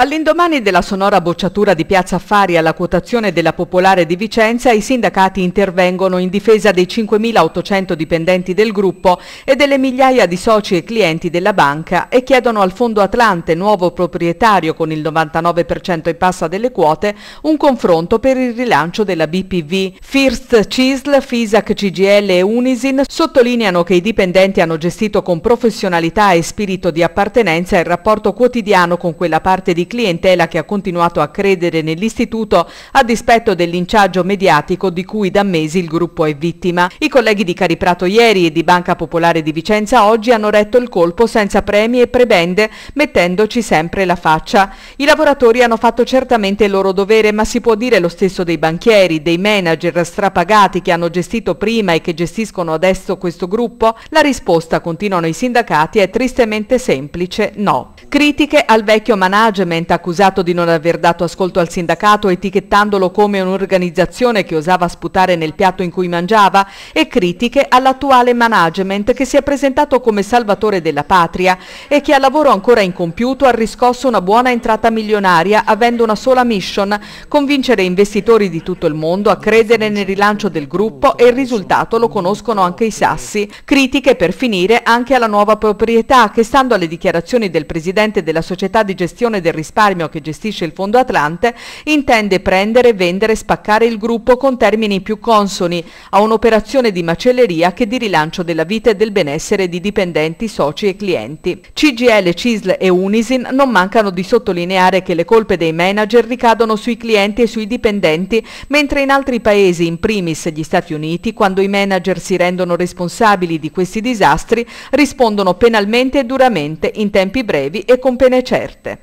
All'indomani della sonora bocciatura di Piazza Affari alla quotazione della Popolare di Vicenza, i sindacati intervengono in difesa dei 5.800 dipendenti del gruppo e delle migliaia di soci e clienti della banca e chiedono al Fondo Atlante, nuovo proprietario con il 99% e passa delle quote, un confronto per il rilancio della BPV. First Cisl, Fisac CGL e Unisin sottolineano che i dipendenti hanno gestito con professionalità e spirito di appartenenza il rapporto quotidiano con quella parte di clientela che ha continuato a credere nell'istituto a dispetto del linciaggio mediatico di cui da mesi il gruppo è vittima. I colleghi di Cariprato ieri e di Banca Popolare di Vicenza oggi hanno retto il colpo senza premi e prebende, mettendoci sempre la faccia. I lavoratori hanno fatto certamente il loro dovere, ma si può dire lo stesso dei banchieri, dei manager strapagati che hanno gestito prima e che gestiscono adesso questo gruppo? La risposta, continuano i sindacati, è tristemente semplice, no. Critiche al vecchio management giustamente accusato di non aver dato ascolto al sindacato etichettandolo come un'organizzazione che osava sputare nel piatto in cui mangiava e critiche all'attuale management che si è presentato come salvatore della patria e che al lavoro ancora incompiuto ha riscosso una buona entrata milionaria avendo una sola mission, convincere investitori di tutto il mondo a credere nel rilancio del gruppo e il risultato lo conoscono anche i sassi. Critiche per finire anche alla nuova proprietà che stando alle dichiarazioni del presidente della società di gestione del risparmio risparmio che gestisce il Fondo Atlante intende prendere, vendere e spaccare il gruppo con termini più consoni a un'operazione di macelleria che di rilancio della vita e del benessere di dipendenti, soci e clienti. CGL, CISL e Unisin non mancano di sottolineare che le colpe dei manager ricadono sui clienti e sui dipendenti, mentre in altri paesi, in primis gli Stati Uniti, quando i manager si rendono responsabili di questi disastri, rispondono penalmente e duramente in tempi brevi e con pene certe.